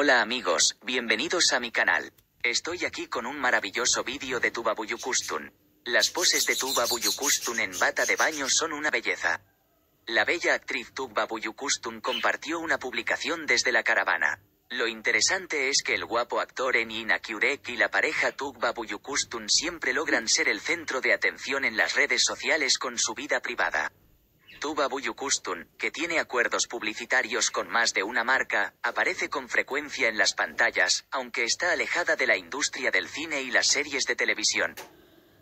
Hola amigos, bienvenidos a mi canal. Estoy aquí con un maravilloso vídeo de Tuba Buyukustun. Las poses de Tuba Buyukustun en bata de baño son una belleza. La bella actriz Tuba Buyukustun compartió una publicación desde la caravana. Lo interesante es que el guapo actor Enin Inakyurek y la pareja Tugba Buyukustun siempre logran ser el centro de atención en las redes sociales con su vida privada. Tuba Buyukustun, que tiene acuerdos publicitarios con más de una marca, aparece con frecuencia en las pantallas, aunque está alejada de la industria del cine y las series de televisión.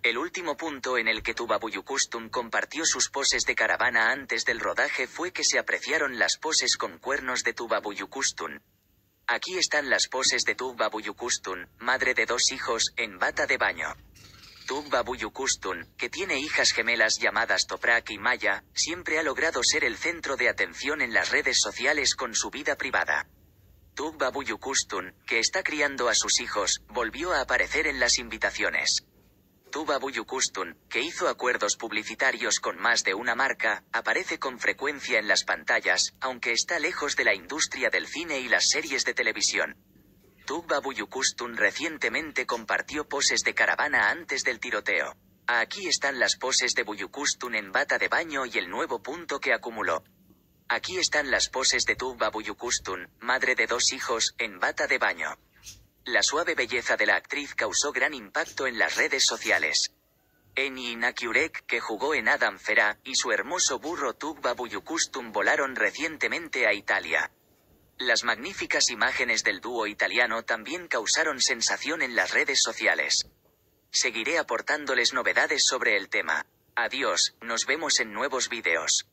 El último punto en el que Tuba Buyukustun compartió sus poses de caravana antes del rodaje fue que se apreciaron las poses con cuernos de Tuba Buyukustun. Aquí están las poses de Tuba Buyukustun, madre de dos hijos, en bata de baño. Tugba Buyukustun, que tiene hijas gemelas llamadas Toprak y Maya, siempre ha logrado ser el centro de atención en las redes sociales con su vida privada. Tugba Buyukustun, que está criando a sus hijos, volvió a aparecer en las invitaciones. Tuba Buyukustun, que hizo acuerdos publicitarios con más de una marca, aparece con frecuencia en las pantallas, aunque está lejos de la industria del cine y las series de televisión. Tugba Buyukustun recientemente compartió poses de caravana antes del tiroteo. Aquí están las poses de Buyukustun en bata de baño y el nuevo punto que acumuló. Aquí están las poses de Tuba Buyukustun, madre de dos hijos, en bata de baño. La suave belleza de la actriz causó gran impacto en las redes sociales. Eni Inakiurek, que jugó en Adam Ferah, y su hermoso burro Tugba Buyukustun volaron recientemente a Italia. Las magníficas imágenes del dúo italiano también causaron sensación en las redes sociales. Seguiré aportándoles novedades sobre el tema. Adiós, nos vemos en nuevos videos.